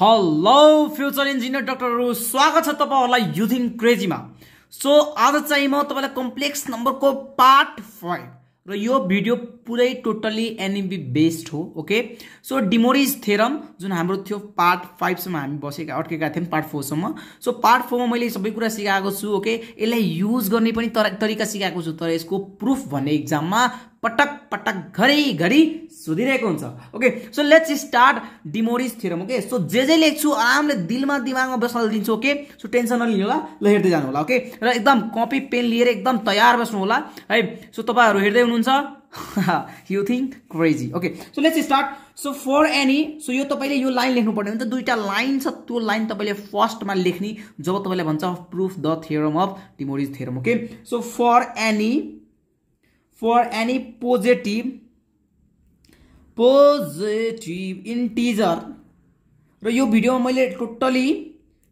Hello future engineer डक्टरहरू स्वागत छ तपाईँहरूलाई युथिङ क्रेजीमा सो आज चाहिँ म तपाईँलाई कम्प्लेक्स नम्बरको पार्ट फाइभ र यो भिडियो पुरै टोटल्ली एनएमबी बेस्ड हो ओके सो डिमोरिज थेरम जुन हाम्रो थियो पार्ट फाइभसम्म हामी बसेका अड्केका थियौँ पार्ट फोरसम्म सो पार्ट फोरमा मैले सबै कुरा सिकाएको छु ओके यसलाई युज गर्ने पनि तर तरिका सिकाएको छु तर यसको प्रुफ भन्ने इक्जाममा पटक पटक घरिघरि सोधिरहेको हुन्छ okay so let's start De Moivre's थियो ओके सो जे जे लेख्छु आरामले दिलमा दिमागमा बसाल दिन्छु ओके सो टेन्सन नलिनु होला ल हेर्दै जानु होला ओके र एकदम कपी पेन लिएर एकदम तयार बस्नु होला है सो तपाईँहरू हेर्दै हुनुहुन्छ you think crazy okay so let's start so for any so यो तपाईँले यो लाइन लेख्नु लेख्नुपर्ने हुन्छ दुईवटा लाइन छ त्यो लाइन तपाईँले फर्स्टमा लेख्ने जब तपाईँले भन्छ proof the theorem of De Moivre's theorem okay so for any for any positive positive integer र यो भिडियोमा मैले टोटली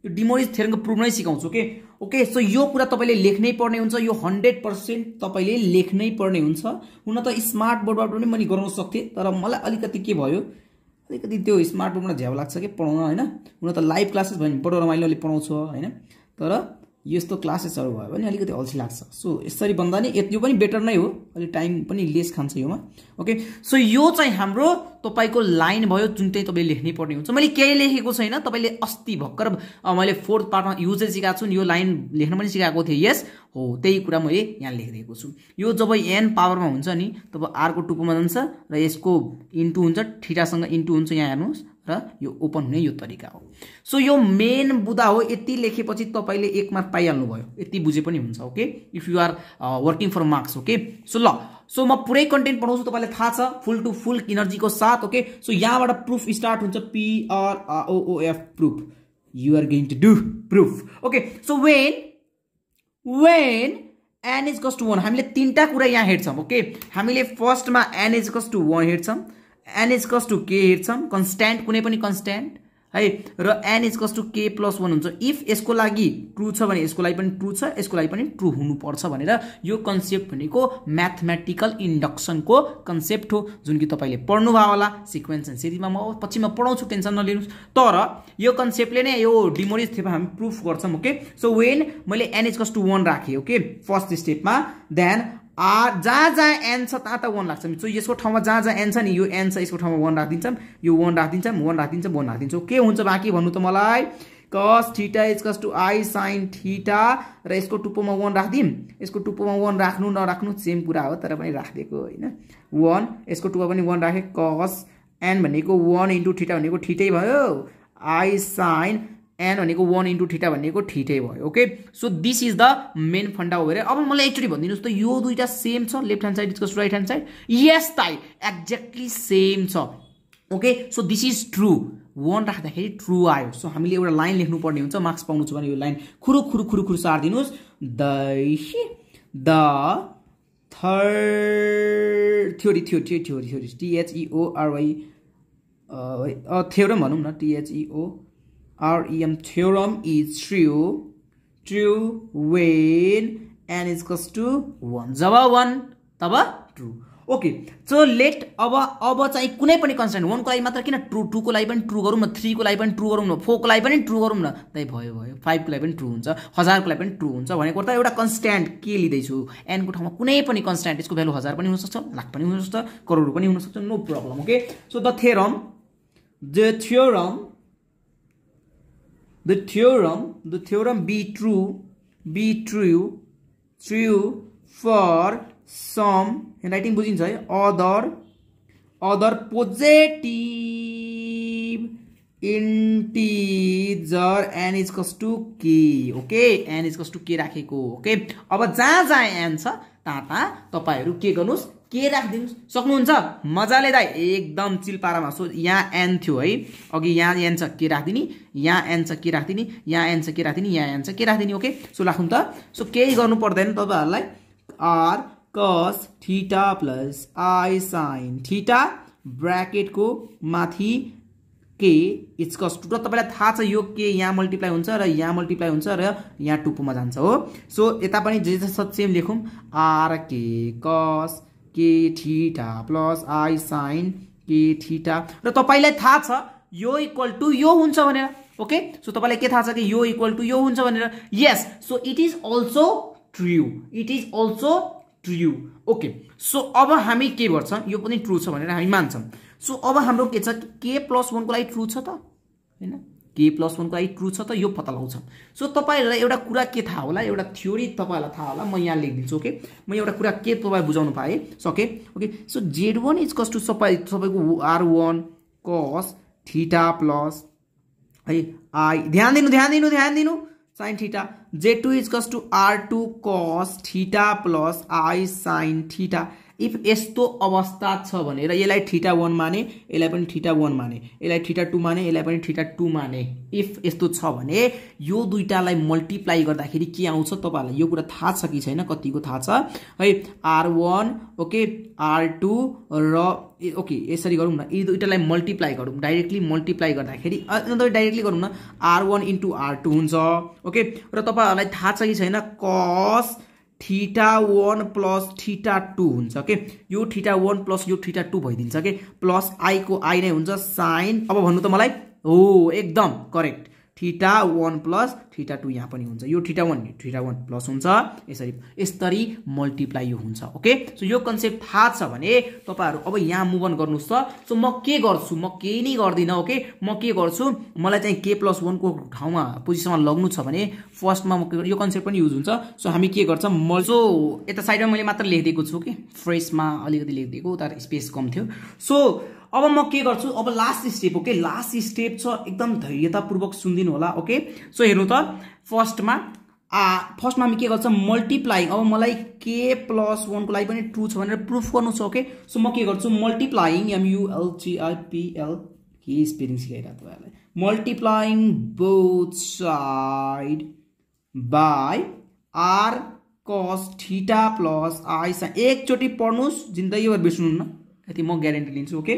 यो डिमोरिज थ्योरमको प्रुभ नै सिकाउँछु ओके ओके सो यो कुरा तपाईँले लेख्नै पर्ने हुन्छ यो हन्ड्रेड पर्सेन्ट तपाईँले लेख्नै पर्ने हुन्छ हुन त स्मार्ट बोर्डबाट पनि मैले गराउन सक्थेँ तर मलाई अलिकति के भयो अलिकति त्यो स्मार्ट बोर्डमा झ्याउ लाग्छ कि पढाउन होइन हुन त लाइभ क्लासेस भयो भने बडो रमाइलोले पढाउँछ होइन तर यस्तो क्लासेसहरू भयो भने अलिकति अल्छी लाग्छ सो यसरी भन्दा नि यो पनि बेटर नै हो अलिक टाइम पनि लेस खान्छ योमा ओके सो यो चाहिँ हाम्रो तपाईँको लाइन भयो जुन चाहिँ तपाईँले लेख्नै पर्ने हुन्छ मैले केही लेखेको छैन तपाईँले अस्ति भर्खर मैले फोर्थ पार्टमा यो चाहिँ सिकाएको छु यो लाइन लेख्न पनि सिकाएको थिएँ यस हो त्यही कुरा मैले यहाँ लेखिदिएको छु यो जब एन पावरमा हुन्छ नि तब आरको टुपोमा जान्छ र यसको इन्टु हुन्छ ठिटासँग इन्टु हुन्छ यहाँ हेर्नुहोस् र यो ओपन हुने यो तरिका हो सो यो मेन बुदा हो यति लेखेपछि तपाईँले एक मार्क पाइहाल्नुभयो यति बुझे पनि हुन्छ okay if you are working for marks okay so ल सो म पुरै कन्टेन्ट पढाउँछु तपाईँलाई थाहा छ फुल टु फुल इनर्जीको साथ ओके सो यहाँबाट प्रुफ स्टार्ट हुन्छ P R O O F proof you are going to do proof okay so when when n is कस्ट टु वान हामीले तिनवटा कुरा यहाँ हेर्छौँ ओके हामीले फर्स्टमा एन इज कस्ट टु वान हेर्छौँ n is equals to k हेर्छौँ कन्सट्यान्ट कुनै पनि कन्सट्यान्ट है र n is equals to k plus one हुन्छ इफ यसको लागि ट्रु छ भने यसको लागि पनि ट्रु छ यसको लागि पनि ट्रु हुनुपर्छ भनेर यो कन्सेप्ट भनेको म्याथमेटिकल इन्डक्सनको कन्सेप्ट हो जुन कि तपाईँले पढ्नुभयो होला सिक्वेन्स एन्ड सिरिजमा म पछि म पढाउँछु टेन्सन नलिनुहोस् तर यो कन्सेप्टले नै यो डिमोरिज थियो हामी प्रुफ गर्छौँ ओके सो वेन मैले n is equals to one राखेँ ओके फर्स्ट स्टेपमा देन आर जहाँ जहाँ एन छ त्यहाँ त वान राख्छौँ सो यसको ठाउँमा जहाँ जहाँ एन छ नि यो एन छ यसको ठाउँमा वान राखिदिन्छौँ यो वान राखिदिन्छौँ वान राखिदिन्छौँ वान राखिदिन्छौँ के हुन्छ बाँकी भन्नु त मलाई cos theta is equals to i sine theta र यसको टुप्पोमा वान राखिदिउँ यसको टुप्पोमा वान राख्नु नराख्नु सेम कुरा हो तर पनि राखिदिएको होइन वान यसको टुप्पो पनि वान राखेँ कस एन भनेको वान इन्टु ठिटा भनेको ठिटै भयो आई साइन एन भनेको वान इन्टु ठिटा भनेको ठिटै भयो okay so this is the main funda हो अरे अब मलाई एकचोटि भनिदिनुहोस् त यो दुइटा सेम छ लेफ्ट ह्यान्ड साइड इजको राइट ह्यान्ड साइड यस ताई एक्ज्याक्टली सेम छ okay so this is true one राख्दाखेरि ट्रु आयो सो हामीले एउटा लाइन लेख्नुपर्ने हुन्छ मार्क्स पाउनु छ भने यो लाइन खुरु खुरु खुरु खुरु सारिदिनुहोस् द थर्ड थ्योरी थियो थियो थ्योरी थ्योरी टिएचइओआरवाई थ्योरम भनौँ न T H E O REM theorem is true true when n is equals to one जब वान तब टू ओके सो लेट अब अब चाहिँ कुनै पनि कन्सटेन्ट वानको लागि मात्र किन ट्रु टूको लागि पनि ट्रु गरौँ न थ्रीको लागि पनि ट्रु गरौँ न फोरको लागि पनि ट्रु गरौँ न त्यही भयो भयो फाइभको लागि पनि ट्रु हुन्छ हजारको लागि पनि ट्रु हुन्छ भनेको त एउटा कन्सट्यान्ट के लिँदैछु एनको ठाउँमा कुनै पनि कन्सट्यान्ट यसको भ्यालु हजार पनि हुनसक्छ लाख पनि हुनसक्छ करोड पनि हुनसक्छ no problem okay so the theorem the theorem the theorem the theorem be true be true true for some writing bujhin chai other other positive integer n is equals to k okay n is equals to k rakheko okay aba jaha jaha n cha ताता तपाईँहरू के गर्नुहोस् के राखिदिनुहोस् सक्नुहुन्छ मजाले दाइ एकदम चिलपारामा सो यहाँ एन थियो है अघि यहाँ एन छ के राखिदिने यहाँ एन छ के राखिदिने यहाँ एन छ के राखिदिने यहाँ एन छ के राखिदिने ओके सो राखौँ त सो केही गर्नु पर्दैन तपाईँहरूलाई r cos theta plus i sine theta ब्राकेटको माथि के इट्स कस टू र तपाईँलाई थाहा छ यो के यहाँ मल्टिप्लाई हुन्छ र यहाँ मल्टिप्लाई हुन्छ र यहाँ टुप्पोमा जान्छ हो सो यता पनि जे छ सेम लेखौँ आर के कस k theta plus i sine k theta र तपाईँलाई थाहा छ यो इक्वल टु यो हुन्छ भनेर ओके सो तपाईँलाई के थाहा छ कि यो इक्वल टु यो हुन्छ भनेर yes so it is also true it is also true okay so अब हामी के गर्छौँ यो पनि ट्रु छ भनेर हामी मान्छौँ सो अब हाम्रो के छ के प्लस वानको लागि ट्रु छ त होइन के प्लस वानको लागि ट्रु छ त यो पत्ता लगाउँछ सो तपाईँहरूलाई एउटा कुरा के थाहा होला एउटा थ्योरी तपाईँहरूलाई थाहा होला म यहाँ लेखिदिन्छु ओके म एउटा कुरा के तपाईँ बुझाउनु पाएँ सके okay so z one is equals to सबै तपाईँको r one cos theta plus है आई ध्यान दिनु ध्यान दिनु ध्यान दिनु sine theta z two is equals to r two cos theta plus i sine theta if यस्तो अवस्था छ भनेर यसलाई ठिटा वान माने यसलाई पनि ठिटा वान माने यसलाई ठिटा टू माने यसलाई पनि ठिटा टू माने इफ यस्तो छ भने यो दुइटालाई मल्टिप्लाई गर्दाखेरि के आउँछ तपाईँहरूलाई यो कुरा थाहा छ कि छैन कतिको थाहा छ है r one okay r two र ओके यसरी गरौँ न यी दुइटालाई मल्टिप्लाई गरौँ डाइरेक्टली मल्टिप्लाई गर्दाखेरि डाइरेक्टली गरौँ न r one into r two हुन्छ ओके र तपाईँहरूलाई थाहा छ कि छैन cos theta one plus theta two हुन्छ के यो थीटा वान प्लस यो थिटा टू भइदिन्छ के प्लस आईको आई नै हुन्छ साइन अब भन्नु त मलाई हो एकदम correct theta one plus theta two यहाँ पनि हुन्छ यो theta one theta one plus हुन्छ यसरी यसरी मल्टिप्लाई यो हुन्छ ओके सो यो कन्सेप्ट थाहा छ भने तपाईँहरू अब यहाँ मुभ अन गर्नुहोस् त सो म के गर्छु म केही नै गर्दिनँ ओके म के गर्छु मलाई चाहिँ के प्लस वानको ठाउँमा पोजिसनमा लग्नु छ भने फर्स्टमा म यो कन्सेप्ट पनि युज हुन्छ सो हामी के गर्छ म सो यता साइडमा मैले मात्र लेखिदिएको छु कि फ्रेसमा अलिकति लेखिदिएको तर स्पेस कम थियो सो अब म के गर्छु अब last step okay last step छ एकदम धैर्यतापूर्वक सुनिदिनु होला ओके सो हेर्नु त फर्स्टमा आ फर्स्टमा हामी के गर्छ मल्टिप्लाइङ अब मलाई के प्लस वानको लागि पनि टू छ भनेर प्रुफ गर्नु छ ओके सो म के गर्छु मल्टिप्लाइङ एमयुएलटिआइपिएल के स्पेलिङ सिकाइरहेको तपाईँहरूलाई multiplying both side by r cos theta plus I Aisa एकचोटि पढ्नुहोस् जिन्दगीभर बिर्सनु न यति म ग्यारेन्टी लिन्छु ओके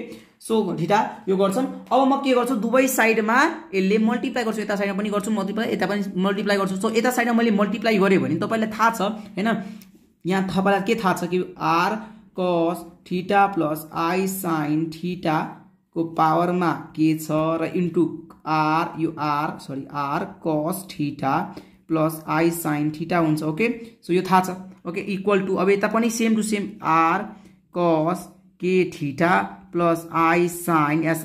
सो थिटा यो गर्छौँ अब म के गर्छु दुवै साइडमा यसले मल्टिप्लाई गर्छु यता साइडमा पनि गर्छु मल्टिप्लाई यता पनि मल्टिप्लाई गर्छु सो यता साइडमा मैले मल्टिप्लाई गरेँ भने तपाईँलाई थाहा छ होइन यहाँ तपाईँलाई के थाहा छ कि r cos theta plus i sine ठिटाको पावरमा के छ र इन्टु आर यो r sorry r cos theta plus i sine theta हुन्छ ओके सो यो थाहा छ ओके इक्वल टु अब यता पनि same to same r cos k theta plus i sine एस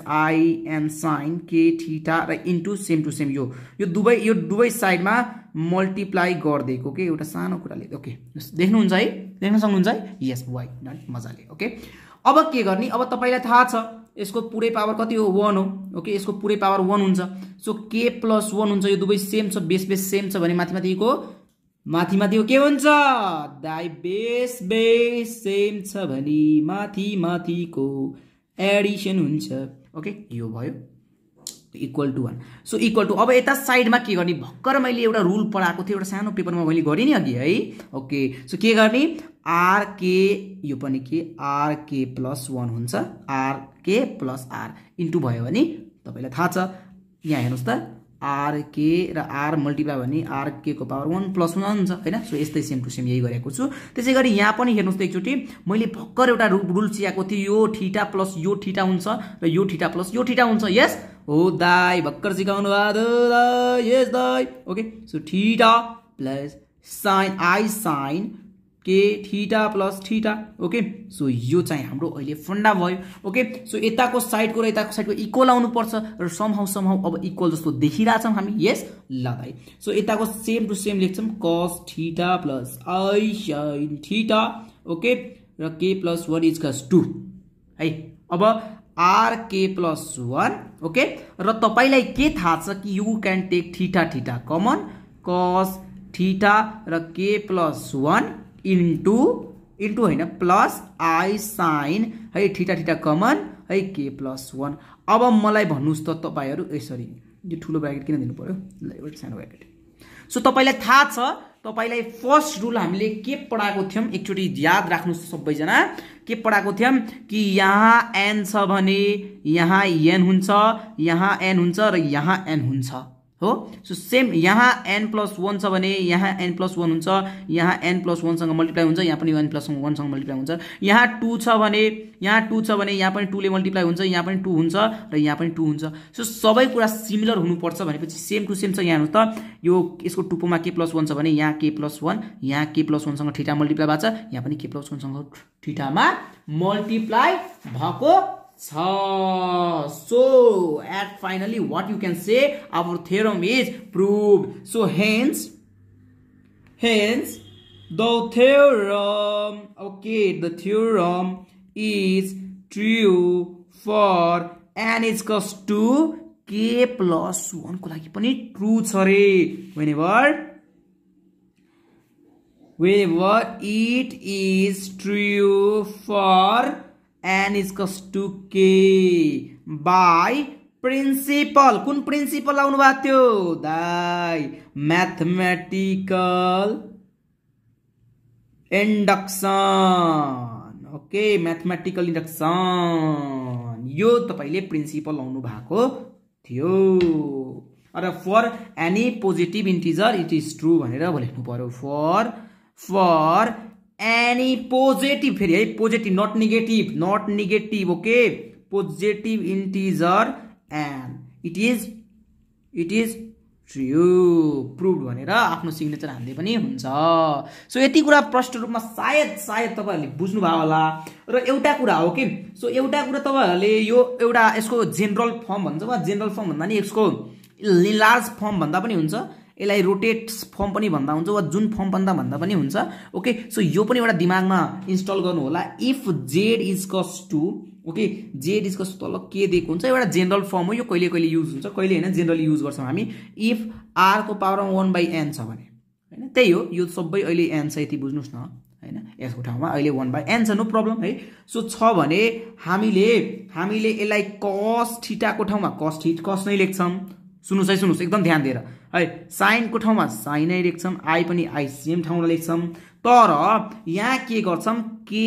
एन साइन के ठिटा र इन्टु सेम टु सेम यो यो दुवै यो दुवै साइडमा मल्टिप्लाई गरिदिएको के एउटा सानो कुराले ओके देख्नुहुन्छ है देख्न सक्नुहुन्छ है यस वाइ डन मजाले ओके अब के गर्ने अब तपाईँलाई थाहा छ यसको पुरै पावर कति हो वान हो ओके यसको पुरै पावर वान हुन्छ सो के प्लस वान हुन्छ यो दुवै सेम छ बेस बेस सेम छ भने माथि माथिको माथि माथि के हुन्छ दाइ बेस बेस सेम छ भने माथि माथिको एडिसन हुन्छ ओके यो भयो equal to one so equal to अब यता साइडमा के गर्ने भर्खर मैले एउटा रुल पढाएको थिएँ एउटा सानो पेपरमा मैले गरेँ नि अघि है ओके सो के गर्ने आरके यो पनि के आरके प्लस वान हुन्छ आरके प्लस आर इन्टु भयो भने तपाईँलाई थाहा छ यहाँ हेर्नुहोस् त आर के र आर मल्टिप्लाई भने के को पावर वान प्लस वान हुन्छ होइन सो यस्तै सेम टु सेम यही गरेको छु त्यसै गरी यहाँ पनि हेर्नुहोस् त एकचोटि मैले भर्खर एउटा रु रुल चियाएको थिएँ यो ठिटा प्लस यो ठिटा हुन्छ र यो ठिटा प्लस यो ठिटा हुन्छ यस हो दाई भर्खर सिकाउनु भयो यस दाई okay so theta plus sine i sine k theta plus theta okay so यो चाहिँ हाम्रो अहिले फन्डा भयो ओके सो यताको साइडको र यताको साइडको इक्वल आउनु पर्छ र समहाउ समहाउ अब इक्वल जस्तो देखिरहेछौँ हामी यस ल दाइ सो यताको सेम टु सेम लेख्छौँ cos theta plus i sine theta okay र के प्लस वान कस टू है अब आर के प्लस वान ओके र तपाईँलाई के थाहा छ कि you can take theta theta common cos theta र k plus one into into होइन प्लस आई साइन है ठिटा ठिटा कमन है के प्लस वान अब मलाई भन्नुहोस् त तपाईँहरू यसरी यो ठुलो ब्राकेट किन दिनु पऱ्यो ल एउटा सानो ब्राकेट सो तपाईँलाई थाहा छ तपाईँलाई फर्स्ट रुल हामीले के पढाएको थियौँ एकचोटि याद राख्नुहोस् सबैजना के पढाएको थियौँ कि यहाँ एन छ भने यहाँ एन हुन्छ यहाँ एन हुन्छ र यहाँ एन हुन्छ हो सो सेम यहाँ एन प्लस वान छ भने यहाँ एन प्लस वान हुन्छ यहाँ एन प्लस वानसँग मल्टिप्लाई हुन्छ यहाँ पनि एन प्लस वानसँग मल्टिप्लाई हुन्छ यहाँ टू छ भने यहाँ टू छ भने यहाँ पनि टूले मल्टिप्लाई हुन्छ यहाँ पनि टू हुन्छ र यहाँ पनि टू हुन्छ सो सबै कुरा सिमिलर हुनुपर्छ भनेपछि सेम टु सेम छ यहाँ त यो यसको टुपोमा के प्लस वान छ भने यहाँ के प्लस वान यहाँ के प्लस वानसँग ठिटा मल्टिप्लाई भएको छ यहाँ पनि के प्लस वानसँग ठिटामा मल्टिप्लाई भएको So, so at finally what you can say our theorem is proved. So hence, hence the theorem, okay, the theorem is true for n is equals to k plus one. वानको लागि पनि true छ अरे when it is true n is equals to k by principle कुन principle आउनु भएको थियो दाई mathematical induction okay mathematical induction यो तपाईँले प्रिन्सिपल आउनु भएको थियो र for any positive integer it is true भनेर लेख्नु पऱ्यो फर फर एनी पोजिटिभ फेरि है positive not negative not negative okay positive integer n it is it is true prove भनेर आफ्नो सिग्नेचर हान्दै पनि हुन्छ सो यति कुरा प्रष्ट रूपमा सायद सायद तपाईँहरूले बुझ्नुभयो होला र एउटा कुरा हो कि सो एउटा कुरा तपाईँहरूले यो एउटा यसको जेनरल फर्म भन्छ वा जेनरल फर्म भन्दा नि यसको लार्ज फर्म भन्दा पनि हुन्छ यसलाई रोटेट्स फर्म पनि भन्दा हुन्छ वा जुन फर्म भन्दा भन्दा पनि हुन्छ ओके सो यो पनि एउटा दिमागमा इन्स्टल गर्नु होला if z is equals to okay z is equals तल के दिएको हुन्छ एउटा जेनरल फर्म हो यो कहिले कहिले युज हुन्छ कहिले होइन जेनरली युज गर्छौँ हामी इफ आरको पावरमा वान बाई एन छ भने होइन त्यही हो यो सबै अहिले एन छ यति बुझ्नुहोस् न होइन यसको ठाउँमा अहिले वान बाई एन छ नो प्रब्लम है सो छ भने हामीले हामीले यसलाई कस ठिटाको ठाउँमा कस ठिट कस नै लेख्छौँ सुन्नुहोस् है सुन्नुहोस् एकदम ध्यान दिएर है साइनको ठाउँमा साइनै लेख्छौँ आई पनि आई सेम ठाउँमा लेख्छौँ तर यहाँ के गर्छौँ के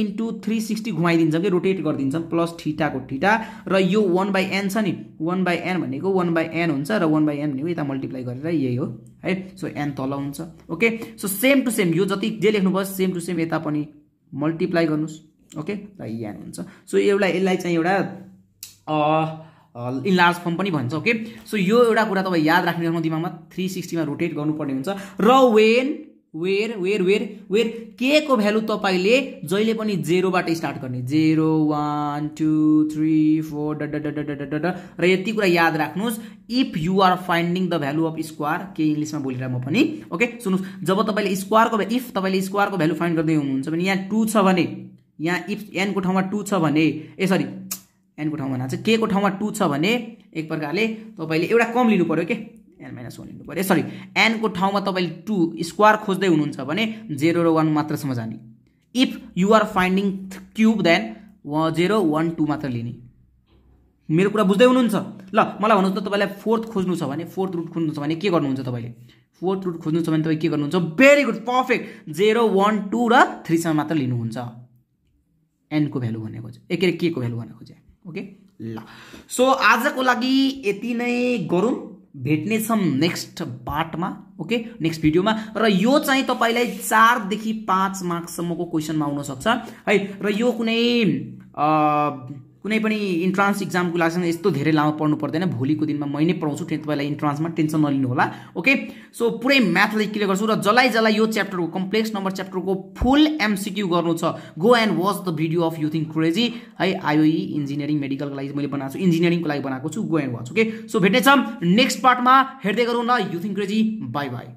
इन्टु थ्री सिक्सटी घुमाइदिन्छौँ कि रोटेट गरिदिन्छौँ प्लस ठिटाको ठिटा र यो वान बाई एन छ नि वान बाई एन भनेको वान बाई एन हुन्छ र वान बाई एन भनेको यता मल्टिप्लाई गरेर यही हो है सो एन तल हुन्छ okay so same to same यो जति जे लेख्नुभयो सेम टु सेम यता पनि मल्टिप्लाई गर्नुहोस् ओके र एन हुन्छ सो एउटा यसलाई चाहिँ एउटा इन लार्ज फर्म पनि भन्छ ओके सो यो एउटा कुरा तपाईँ याद राख्नु दिमागमा थ्री सिक्सटीमा रोटेट गर्नुपर्ने हुन्छ र when where where where where k को भ्यालु तपाईँले जहिले पनि जेरोबाट स्टार्ट गर्ने zero one two three four ड र यति कुरा याद राख्नुहोस् if you are finding the value of square k इङ्ग्लिसमा बोलेर म पनि ओके सुन्नुहोस् जब तपाईँले स्क्वायरको इफ तपाईँले स्क्वायरको भ्यालु फाइन्ड गर्दै हुनुहुन्छ भने यहाँ टू छ भने यहाँ इफ एनको ठाउँमा टू छ भने ए सरी एनको ठाउँमा नाच्छ mm. के को ठाउँमा टू छ भने एक प्रकारले तपाईँले एउटा कम लिनु पऱ्यो के एन माइनस वान लिनु पऱ्यो सरी एनको ठाउँमा तपाईँले टू स्क्वायर खोज्दै हुनुहुन्छ भने जेरो र वान मात्रसम्म जाने if you're finding cube then zero one two मात्र लिने मेरो कुरा बुझ्दै हुनुहुन्छ ल मलाई भन्नुहोस् त तपाईँलाई फोर्थ खोज्नु छ भने फोर्थ रुट खोज्नु छ भने के गर्नुहुन्छ तपाईँले फोर्थ रुट खोज्नु छ भने तपाईँ के गर्नुहुन्छ very good perfect zero one two र थ्रीसम्म मात्र लिनुहुन्छ एनको भ्यालु भनेको चाहिँ एक के को भ्यालु भनेको चाहिँ ओके ल सो आजको लागि यति नै गरौँ भेट्नेछौँ नेक्स्ट पार्टमा ओके नेक्स्ट भिडियोमा र यो चाहिँ तपाईँलाई चारदेखि पाँच मार्क्ससम्मको क्वेसनमा आउनसक्छ है र यो कुनै कुनै पनि इन्ट्रान्स इक्जामको लागि यस्तो धेरै लामो पढ्नु पर्दैन भोलिको दिनमा म नै पढाउँछु तपाईँलाई इन्ट्रान्समा टेन्सन नलिनु होला ओके सो पुरै म्याथलाई क्लियर गर्छु र जसलाई जसलाई यो च्याप्टरको कम्प्लेक्स नम्बर च्याप्टरको फुल एमसिक्यू गर्नु छ go and watch the video of you think crazy है आइओई इन्जिनियरिङ मेडिकलको लागि मैले बनाएको छु इन्जिनियरिङको लागि बनाएको छु go and watch okay so भेट्नेछ नेक्स्ट पार्टमा हेर्दै गरौँ न you think crazy bye by